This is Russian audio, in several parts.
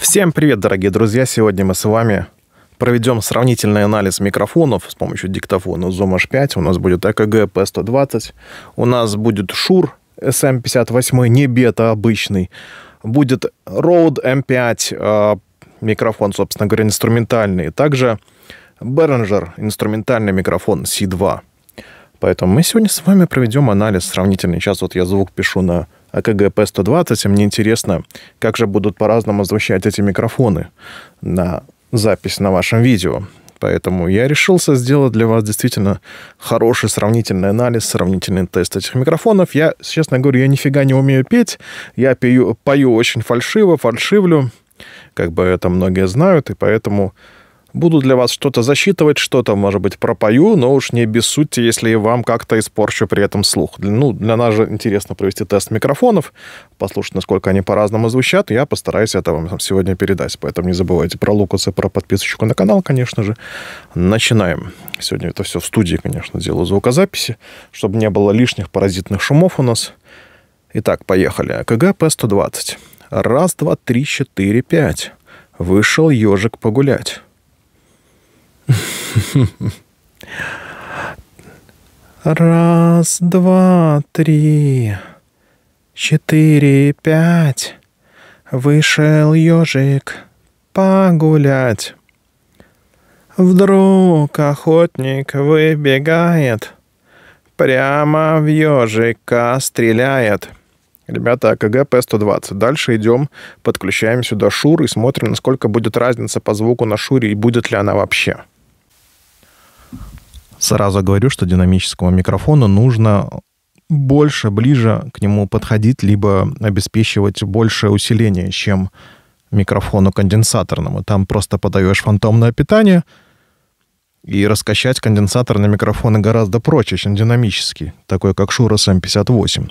Всем привет, дорогие друзья! Сегодня мы с вами проведем сравнительный анализ микрофонов с помощью диктофона Zoom H5. У нас будет ЭКГ P120, у нас будет Шур SM58, не бета обычный, будет Rode M5, эм э, микрофон, собственно говоря, инструментальный, также Behringer, инструментальный микрофон C2. Поэтому мы сегодня с вами проведем анализ сравнительный. Сейчас вот я звук пишу на а кгп 120 мне интересно, как же будут по-разному звучать эти микрофоны на запись на вашем видео. Поэтому я решился сделать для вас действительно хороший сравнительный анализ, сравнительный тест этих микрофонов. Я, честно говорю, я нифига не умею петь. Я пью, пою очень фальшиво, фальшивлю. Как бы это многие знают, и поэтому Буду для вас что-то засчитывать, что-то, может быть, пропою, но уж не обессудьте, если вам как-то испорчу при этом слух. Ну, для нас же интересно провести тест микрофонов, послушать, насколько они по-разному звучат. Я постараюсь это вам сегодня передать. Поэтому не забывайте про Лукаса, про подписочку на канал, конечно же. Начинаем. Сегодня это все в студии, конечно, делаю звукозаписи, чтобы не было лишних паразитных шумов у нас. Итак, поехали. КГП-120. Раз, два, три, четыре, пять. Вышел ежик погулять. Раз, два, три, четыре, пять. Вышел ежик погулять. Вдруг охотник выбегает, прямо в ежика стреляет. Ребята, а КГП 120. Дальше идем, подключаем сюда Шур и смотрим, насколько будет разница по звуку на Шуре и будет ли она вообще. Сразу говорю, что динамическому микрофону нужно больше, ближе к нему подходить, либо обеспечивать большее усиление, чем микрофону конденсаторному. Там просто подаешь фантомное питание, и раскачать конденсатор на микрофоны гораздо проще, чем динамический, такой как Shure SM58.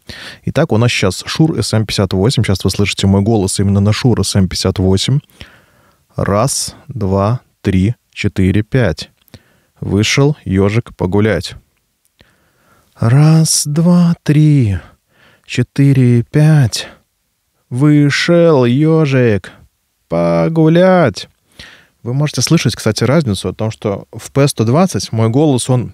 Итак, у нас сейчас Shure SM58. Эм сейчас вы слышите мой голос именно на Shure SM58. Эм Раз, два, три, четыре, пять. Вышел ежик погулять. Раз, два, три, четыре, пять. Вышел ежик погулять. Вы можете слышать, кстати, разницу о том, что в P120 мой голос, он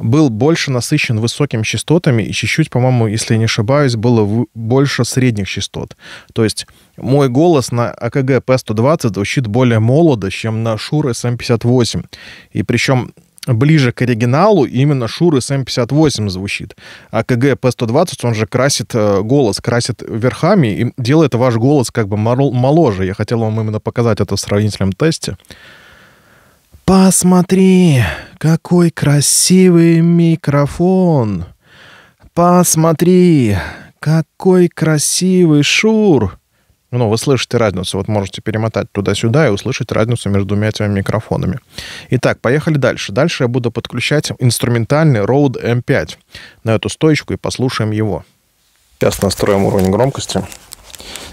был больше насыщен высокими частотами, и чуть-чуть, по-моему, если не ошибаюсь, было больше средних частот. То есть мой голос на АКГ P120 звучит более молодо, чем на Shure SM58. Эм и причем ближе к оригиналу именно Shure SM58 эм звучит. А КГ P120, он же красит э, голос, красит верхами и делает ваш голос как бы моложе. Я хотел вам именно показать это в сравнительном тесте. «Посмотри, какой красивый микрофон! Посмотри, какой красивый шур!» Ну, вы слышите разницу. Вот можете перемотать туда-сюда и услышать разницу между двумя этими микрофонами. Итак, поехали дальше. Дальше я буду подключать инструментальный Rode M5 на эту стоечку и послушаем его. Сейчас настроим уровень громкости,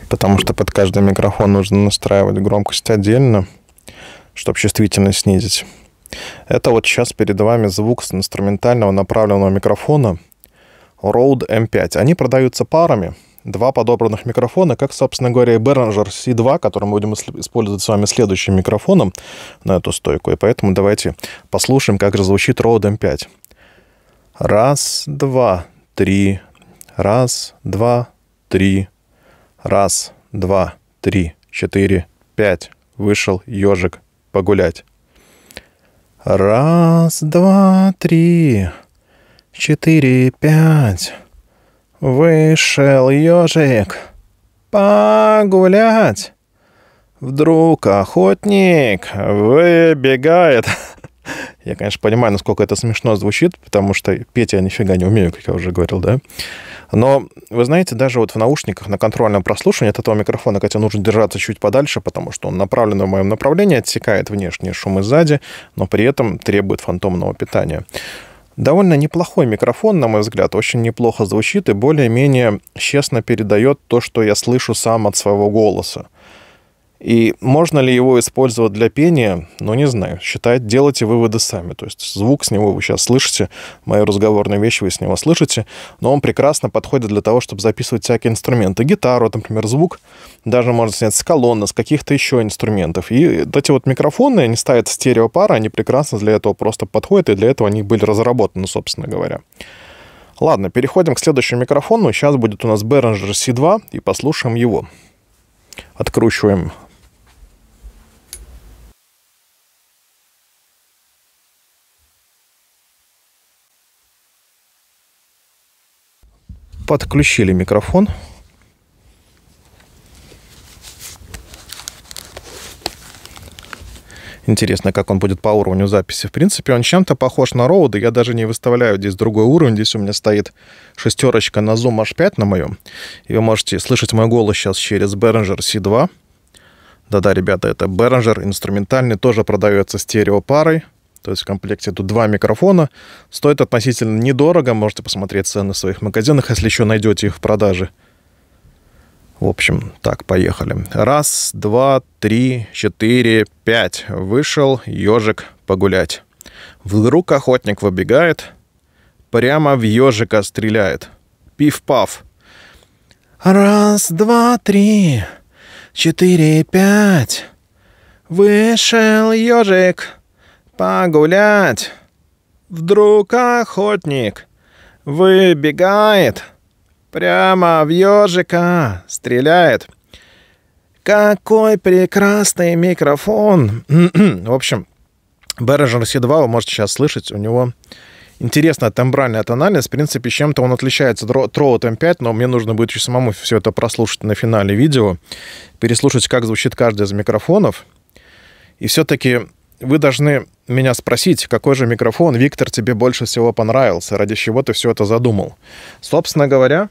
потому что под каждый микрофон нужно настраивать громкость отдельно чтобы чувствительность снизить. Это вот сейчас перед вами звук с инструментального направленного микрофона Rode M5. Они продаются парами. Два подобранных микрофона, как, собственно говоря, и Behringer C2, который мы будем использовать с вами следующим микрофоном на эту стойку. И поэтому давайте послушаем, как же звучит Rode M5. Раз, два, три. Раз, два, три. Раз, два, три, четыре, пять. Вышел ежик погулять. Раз, два, три, четыре, пять. Вышел ежик погулять. Вдруг охотник выбегает. Я, конечно, понимаю, насколько это смешно звучит, потому что петь я нифига не умею, как я уже говорил, да. Но, вы знаете, даже вот в наушниках на контрольном прослушивании от этого микрофона, хотя нужно держаться чуть подальше, потому что он направлен в моем направлении, отсекает внешние шумы сзади, но при этом требует фантомного питания. Довольно неплохой микрофон, на мой взгляд, очень неплохо звучит и более-менее честно передает то, что я слышу сам от своего голоса. И можно ли его использовать для пения? Ну, не знаю. Считает, делайте выводы сами. То есть звук с него вы сейчас слышите, мою разговорную вещь вы с него слышите, но он прекрасно подходит для того, чтобы записывать всякие инструменты. Гитару, например, звук даже можно снять с колонны, с каких-то еще инструментов. И эти вот микрофоны, они ставят стереопары, они прекрасно для этого просто подходят, и для этого они были разработаны, собственно говоря. Ладно, переходим к следующему микрофону. Сейчас будет у нас Behringer C2, и послушаем его. Откручиваем подключили микрофон. Интересно, как он будет по уровню записи. В принципе, он чем-то похож на Роуда. Я даже не выставляю здесь другой уровень. Здесь у меня стоит шестерочка на Zoom H5 на моем. И вы можете слышать мой голос сейчас через Behringer C2. Да-да, ребята, это Behringer инструментальный. Тоже продается стереопарой. парой то есть в комплекте тут два микрофона. Стоит относительно недорого. Можете посмотреть цены в своих магазинах, если еще найдете их в продаже. В общем, так, поехали. Раз, два, три, четыре, пять. Вышел ежик погулять. Вдруг охотник выбегает, прямо в ежика стреляет. Пиф-паф. Раз, два, три, четыре, пять. Вышел ежик. Погулять. Вдруг охотник выбегает прямо в ежика, стреляет. Какой прекрасный микрофон. в общем, Бережер Си-2 вы можете сейчас слышать, у него интересная тембральная тональность. В принципе, чем-то он отличается от Троут М5, но мне нужно будет еще самому все это прослушать на финале видео, переслушать, как звучит каждый из микрофонов. И все-таки вы должны меня спросить, какой же микрофон, Виктор, тебе больше всего понравился, ради чего ты все это задумал. Собственно говоря,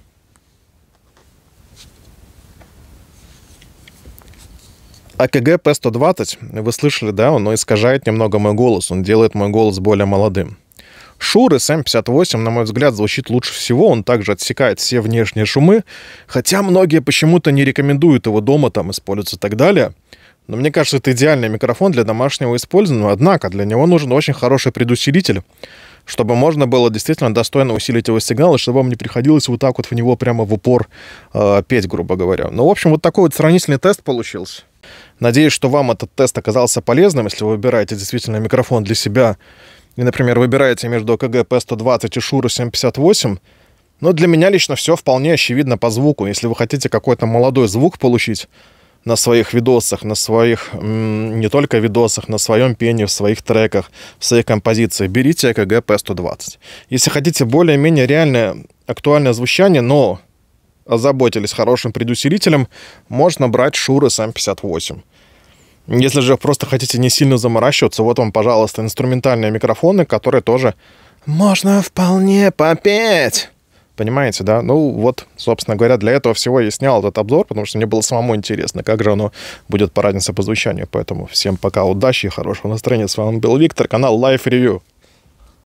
АКГ P120, вы слышали, да, он ну, искажает немного мой голос, он делает мой голос более молодым. Шуры SM58, на мой взгляд, звучит лучше всего, он также отсекает все внешние шумы, хотя многие почему-то не рекомендуют его дома там использовать и так далее — но мне кажется, это идеальный микрофон для домашнего использования. Однако для него нужен очень хороший предусилитель, чтобы можно было действительно достойно усилить его сигнал, и чтобы вам не приходилось вот так вот в него прямо в упор э, петь, грубо говоря. Ну, в общем, вот такой вот сравнительный тест получился. Надеюсь, что вам этот тест оказался полезным, если вы выбираете действительно микрофон для себя и, например, выбираете между АКГ P120 и Шура 758, но ну, для меня лично все вполне очевидно по звуку. Если вы хотите какой-то молодой звук получить, на своих видосах, на своих, не только видосах, на своем пении, в своих треках, в своих композициях, берите ЭКГ P120. Если хотите более-менее реальное, актуальное звучание, но озаботились хорошим предусилителем, можно брать Шуры СМ58. Если же просто хотите не сильно заморачиваться, вот вам, пожалуйста, инструментальные микрофоны, которые тоже можно вполне попеть. Понимаете, да? Ну вот, собственно говоря, для этого всего я снял этот обзор, потому что мне было самому интересно, как же оно будет по разнице по звучанию. Поэтому всем пока, удачи и хорошего настроения. С вами был Виктор, канал Life Review.